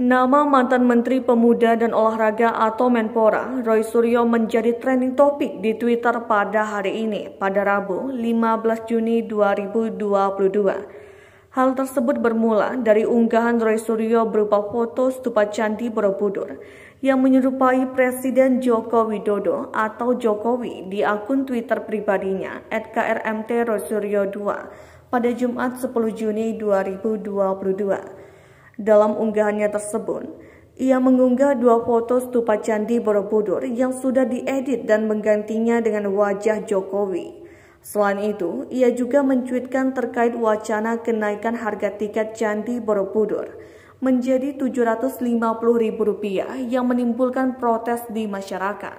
Nama mantan Menteri Pemuda dan Olahraga atau Menpora, Roy Suryo menjadi trending topik di Twitter pada hari ini, pada Rabu 15 Juni 2022. Hal tersebut bermula dari unggahan Roy Suryo berupa foto stupa candi Borobudur yang menyerupai Presiden Joko Widodo atau Jokowi di akun Twitter pribadinya @krmt_roysuryo2 pada Jumat 10 Juni 2022. Dalam unggahannya tersebut, ia mengunggah dua foto stupa candi Borobudur yang sudah diedit dan menggantinya dengan wajah Jokowi. Selain itu, ia juga mencuitkan terkait wacana kenaikan harga tiket Candi Borobudur menjadi Rp750.000 yang menimbulkan protes di masyarakat.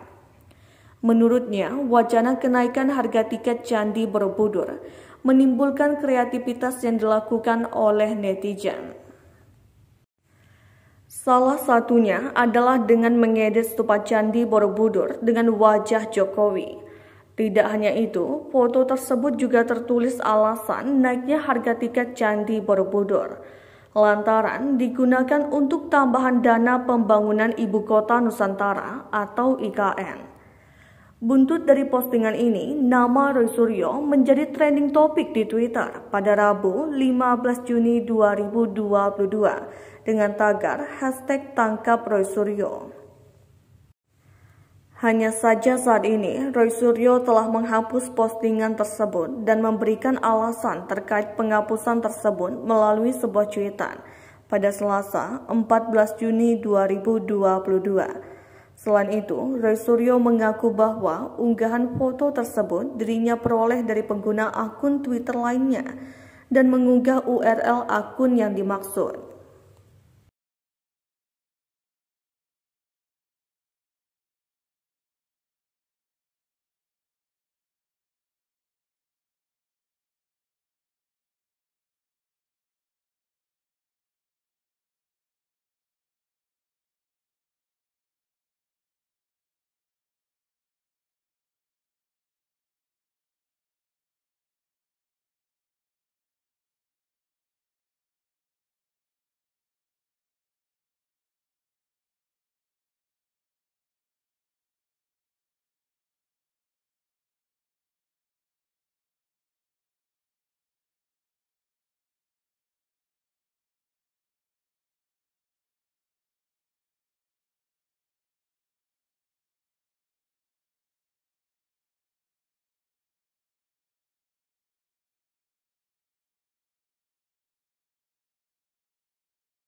Menurutnya, wacana kenaikan harga tiket Candi Borobudur menimbulkan kreativitas yang dilakukan oleh netizen. Salah satunya adalah dengan mengedit stupa candi Borobudur dengan wajah Jokowi. Tidak hanya itu, foto tersebut juga tertulis alasan naiknya harga tiket candi Borobudur. Lantaran digunakan untuk tambahan dana pembangunan ibu kota Nusantara atau IKN. Buntut dari postingan ini, nama Roy Suryo menjadi trending topik di Twitter pada Rabu 15 Juni 2022 dengan tagar hashtag tangkap Roy Suryo. Hanya saja saat ini, Roy Suryo telah menghapus postingan tersebut dan memberikan alasan terkait penghapusan tersebut melalui sebuah cuitan pada Selasa 14 Juni 2022 Selain itu, Roy Suryo mengaku bahwa unggahan foto tersebut dirinya peroleh dari pengguna akun Twitter lainnya dan mengunggah URL akun yang dimaksud.